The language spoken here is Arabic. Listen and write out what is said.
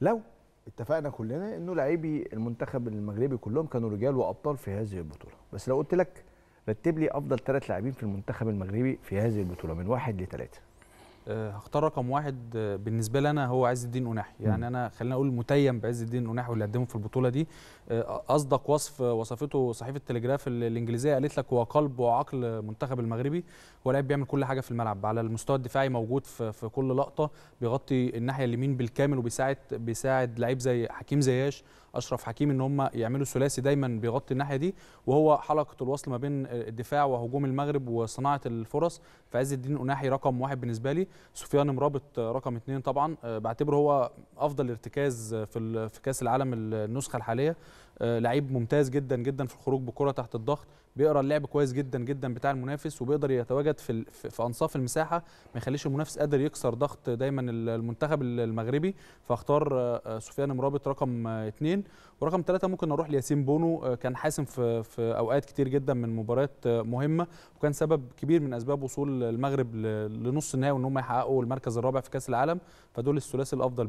لو اتفقنا كلنا انه لاعبي المنتخب المغربي كلهم كانوا رجال وابطال في هذه البطوله بس لو قلت لك رتب لي افضل ثلاث لاعبين في المنتخب المغربي في هذه البطوله من واحد لثلاثه آه، هختار رقم واحد آه، بالنسبه لي انا هو عز الدين قناحي يعني انا خلينا اقول متيم بعز الدين قناحي واللي قدمه في البطوله دي آه، اصدق وصف وصفته صحيفه التلجراف الانجليزيه قالت لك هو قلب وعقل منتخب المغربي هو لعيب بيعمل كل حاجه في الملعب على المستوى الدفاعي موجود في, في كل لقطه بيغطي الناحيه اليمين بالكامل وبيساعد بيساعد لعيب زي حكيم زياش اشرف حكيم ان هم يعملوا ثلاثي دايما بيغطي الناحيه دي وهو حلقه الوصل ما بين الدفاع وهجوم المغرب وصناعه الفرص فعز الدين قناحي رقم واحد بالنسبه لي سفيان مرابط رقم اثنين طبعا آه، بعتبره هو افضل ارتكاز في في كاس العالم النسخه الحاليه آه، لعيب ممتاز جدا جدا في الخروج بكره تحت الضغط بيقرا اللعب كويس جدا جدا بتاع المنافس وبيقدر يتواجد في في انصاف المساحه ما يخليش المنافس قادر يكسر ضغط دايما المنتخب المغربي فاختار آه، سفيان مرابط رقم اثنين ورقم ثلاثه ممكن نروح لياسين بونو كان حاسم في في اوقات كتير جدا من مباريات مهمه وكان سبب كبير من اسباب وصول المغرب لنص النهائي وان هم حققوا المركز الرابع في كاس العالم فدول الثلاثي الافضل